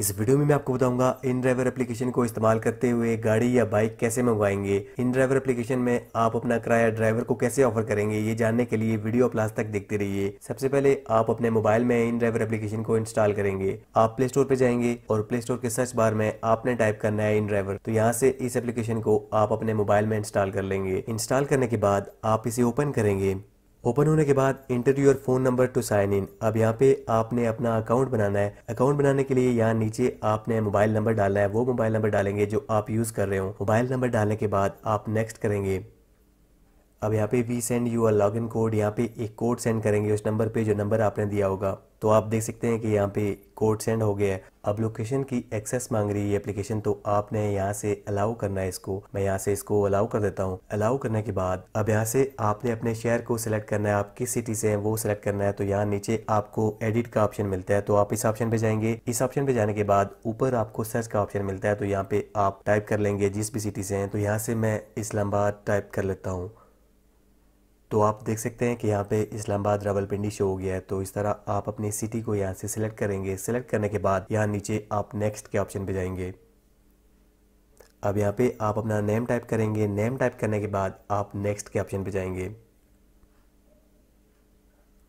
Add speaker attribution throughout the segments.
Speaker 1: इस वीडियो में मैं आपको बताऊंगा इन ड्राइवर एप्लीकेशन को इस्तेमाल करते हुए गाड़ी या बाइक कैसे मंगवाएंगे इन ड्राइवर एप्लीकेशन में आप अपना किराया ड्राइवर को कैसे ऑफर करेंगे ये जानने के लिए वीडियो आप लास्ट तक देखते रहिए सबसे पहले आप अपने मोबाइल में इन ड्राइवर एप्लीकेशन को इंस्टॉल करेंगे आप प्ले स्टोर पे जाएंगे और प्ले स्टोर के सर्च बार में आपने टाइप करना है इन ड्राइवर तो यहाँ से इस एप्लीकेशन को आप अपने मोबाइल में इंस्टॉल कर लेंगे इंस्टॉल करने के बाद आप इसे ओपन करेंगे ओपन होने के बाद enter your phone number to sign in अब यहाँ पे आपने अपना अकाउंट बनाना है अकाउंट बनाने के लिए यहाँ नीचे आपने मोबाइल नंबर डालना है वो मोबाइल नंबर डालेंगे जो आप यूज कर रहे हो मोबाइल नंबर डालने के बाद आप नेक्स्ट करेंगे अब यहाँ पे we send your log in code यहाँ पे एक कोड सेंड करेंगे उस नंबर पे जो नंबर आपने दिया होगा तो आप देख सकते हैं कि यहाँ पे कोड सेंड हो गया है अब लोकेशन की एक्सेस मांग रही है एप्लीकेशन तो आपने यहाँ से अलाउ करना है इसको मैं यहाँ से इसको अलाउ कर देता हूँ अलाउ करने के बाद अब यहाँ से आपने अपने शहर को सिलेक्ट करना है आप किस सिटी से हैं वो सिलेक्ट करना है तो यहाँ नीचे आपको एडिट का ऑप्शन मिलता है तो आप इस ऑप्शन पे जाएंगे इस ऑप्शन पे जाने के बाद ऊपर आपको सर्च का ऑप्शन मिलता है तो यहाँ पे आप टाइप कर लेंगे जिस भी सिटी से है तो यहाँ से मैं इस्लामाबाद टाइप कर लेता हूँ तो आप देख सकते हैं कि यहाँ पे इस्लामाबाद रावलपिंडी शो हो गया है तो इस तरह आप अपनी सिटी को यहाँ से सिलेक्ट करेंगे सिलेक्ट करने के बाद यहाँ नीचे आप नेक्स्ट के ऑप्शन पे जाएंगे अब यहाँ पे आप अपना नेम टाइप करेंगे नेम टाइप करने के बाद आप नेक्स्ट के ऑप्शन पे जाएंगे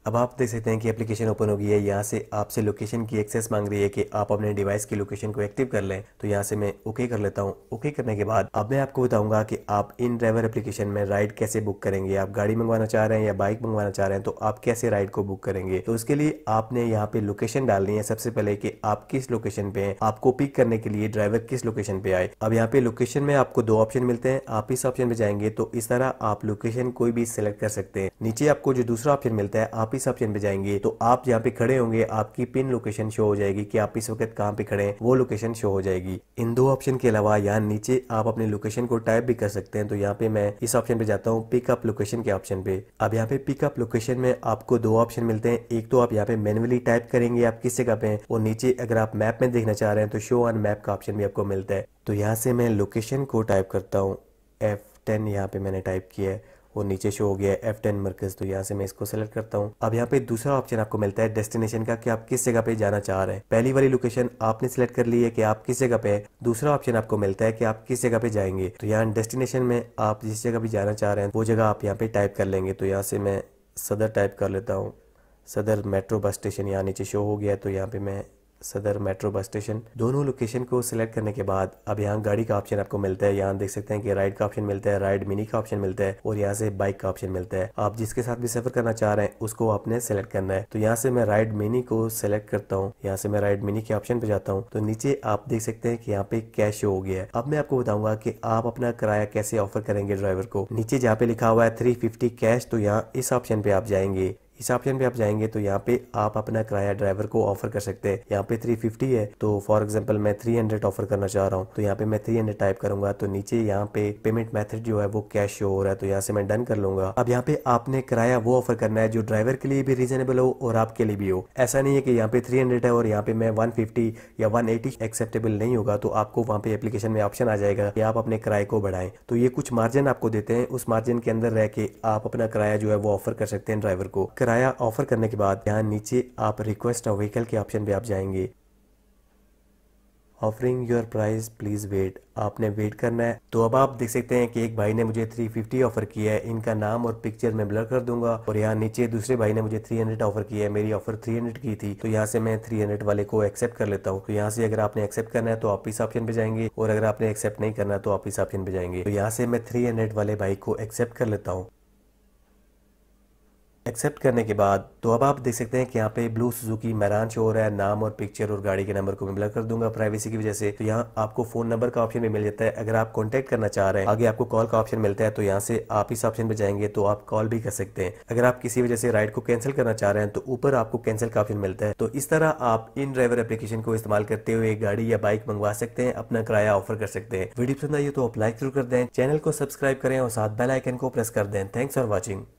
Speaker 1: अब आप देख सकते हैं कि एप्लीकेशन ओपन हो गई है यहाँ से आपसे लोकेशन की एक्सेस मांग रही है कि आप अपने डिवाइस की लोकेशन को एक्टिव कर लें तो यहाँ से मैं ओके कर लेता हूँ ओके करने के बाद अब मैं आपको बताऊंगा कि आप इन ड्राइवर एप्लीकेशन में राइड कैसे बुक करेंगे आप गाड़ी मंगवाना चाह रहे हैं या बाइक मंगवाना चाह रहे हैं तो आप कैसे राइड को बुक करेंगे तो उसके लिए आपने यहाँ पे लोकेशन डालनी है सबसे पहले की आप किस लोकेशन पे है आपको पिक करने के लिए ड्राइवर किस लोकेशन पे आए अब यहाँ पे लोकेशन में आपको दो ऑप्शन मिलते हैं आप इस ऑप्शन पे जाएंगे तो इस तरह आप लोकेशन कोई भी सिलेक्ट कर सकते हैं नीचे आपको जो दूसरा ऑप्शन मिलता है आप वापस ऑप्शन पे जाएंगे तो आप जहाँ पे खड़े होंगे आपकी पिन लोकेशन शो हो जाएगी कि आप इस वक्त कहाँ पे खड़े हैं वो लोकेशन शो हो जाएगी इन दो ऑप्शन के अलावा यहाँ नीचे आप अपने लोकेशन को टाइप भी कर सकते हैं तो यहाँ पे मैं इस ऑप्शन पे जाता हूँ पिकअप लोकेशन के ऑप्शन पे अब यहाँ पे पिकअप लोकेशन में आपको दो ऑप्शन मिलते हैं एक तो आप यहाँ पे मैनुअली टाइप करेंगे आप किस जगह पे और नीचे अगर आप मैप में देखना चाह रहे हैं तो शो ऑन मैप का ऑप्शन भी आपको मिलता है तो यहाँ से मैं लोकेशन को टाइप करता हूँ एफ टेन यहाँ पे मैंने टाइप किया है और नीचे शो हो गया एफ टेन मर्कज तो यहाँ से मैं इसको सेलेक्ट करता हूँ अब यहाँ पे दूसरा ऑप्शन आपको मिलता है डेस्टिनेशन का कि आप किस जगह पे जाना चाह रहे हैं पहली वाली लोकेशन आपने सेलेक्ट कर ली है कि आप किस जगह पे है दूसरा ऑप्शन आपको मिलता है कि आप किस जगह पे जाएंगे तो यहाँ डेस्टिनेशन में आप जिस जगह पे जाना चाह रहे हैं वो जगह आप यहाँ पे टाइप कर लेंगे तो यहाँ से मैं सदर टाइप कर लेता हूँ सदर मेट्रो बस स्टेशन यहाँ नीचे शो हो गया तो यहाँ पे मैं सदर मेट्रो बस स्टेशन दोनों लोकेशन को सिलेक्ट करने के बाद अब यहाँ गाड़ी का ऑप्शन आपको मिलता है यहाँ देख सकते हैं कि राइड का ऑप्शन मिलता है राइड मिनी का ऑप्शन मिलता है और यहाँ से बाइक का ऑप्शन मिलता है आप जिसके साथ भी सफर करना चाह रहे हैं उसको आपने सेलेक्ट करना है तो यहाँ से मैं राइड मिनी को सिलेक्ट करता हूँ यहाँ से मैं राइड मिनी के ऑप्शन पे जाता हूँ तो नीचे आप देख सकते हैं कि यहाँ पे कैश शो हो गया है अब मैं आपको बताऊंगा की आप अपना किराया कैसे ऑफर करेंगे ड्राइवर को नीचे जहाँ पे लिखा हुआ है थ्री फिफ्टी कैश तो यहाँ इस ऑप्शन पे आप जाएंगे इस ऑप्शन पे आप जाएंगे तो यहाँ पे आप अपना किराया ड्राइवर को ऑफर कर सकते हैं यहाँ पे 350 है तो फॉर एग्जाम्पल मैं 300 ऑफर करना चाह रहा हूँ तो यहाँ पे मैं 300 टाइप करूंगा तो नीचे यहाँ पे पेमेंट मेथड जो है वो कैश शो हो रहा है तो यहाँ से मैं डन कर लूंगा अब यहाँ पे आपने किराया वो ऑफर करना है जो ड्राइवर के लिए भी रीजनेबल हो और आपके लिए भी हो ऐसा नहीं है कि यहाँ पे थ्री है और यहाँ पे मैं वन या वन एक्सेप्टेबल नहीं होगा तो आपको वहाँ पे एप्लीकेशन में ऑप्शन आ जाएगा कि आप अपने किराए को बढ़ाए तो ये कुछ मार्जिन आपको देते हैं उस मार्जिन के अंदर रह के आप अपना किराया जो है वो ऑफर कर सकते हैं ड्राइवर को किराया किराया ऑफर करने के बाद यहाँ नीचे आप रिक्वेस्ट अ व्हीकल के ऑप्शन पे आप जाएंगे offering your price please wait आपने वेट करना है तो अब आप देख सकते हैं कि एक भाई ने मुझे 350 ऑफर किया है इनका नाम और पिक्चर मैं ब्लर कर दूंगा और यहाँ नीचे दूसरे भाई ने मुझे 300 ऑफर किया है मेरी ऑफर 300 की थी तो यहाँ से मैं 300 वाले को एक्सेप्ट कर लेता हूँ तो यहाँ से अगर आपने एक्सेप्ट करना है तो आप इस ऑप्शन पे जाएंगे और अगर आपने एक्सेप्ट नहीं करना तो आप इस ऑप्शन पे जाएंगे तो यहाँ से मैं थ्री वाले भाई को एक्सेप्ट कर लेता हूँ एक्सेप्ट करने के बाद तो अब आप देख सकते हैं कि यहाँ पे ब्लू सुजुकी मैरान शो हो रहा है नाम और पिक्चर और गाड़ी के नंबर को मैं ब्लर कर दूंगा प्राइवेसी की वजह से तो यहाँ आपको फोन नंबर का ऑप्शन भी मिल जाता है अगर आप कॉन्टेक्ट करना चाह रहे हैं आगे आपको कॉल का ऑप्शन मिलता है तो यहाँ से आप इस ऑप्शन पर जाएंगे तो आप कॉल भी कर सकते हैं अगर आप किसी वजह से राइड को कैंसिल करना चाह रहे हैं तो ऊपर आपको कैंसिल का ऑप्शन मिलता है तो इस तरह आप इन ड्राइवर एप्लीकेशन को इस्तेमाल करते हुए गाड़ी या बाइक मंगवा सकते हैं अपना किराया ऑफर कर सकते हैं वीडियो पसंद आई तो आप लाइक जरूर कर दें चैनल को सब्सक्राइब करें और साथ बेलाइकन को प्रेस कर दें थैंक्स फॉर वॉचिंग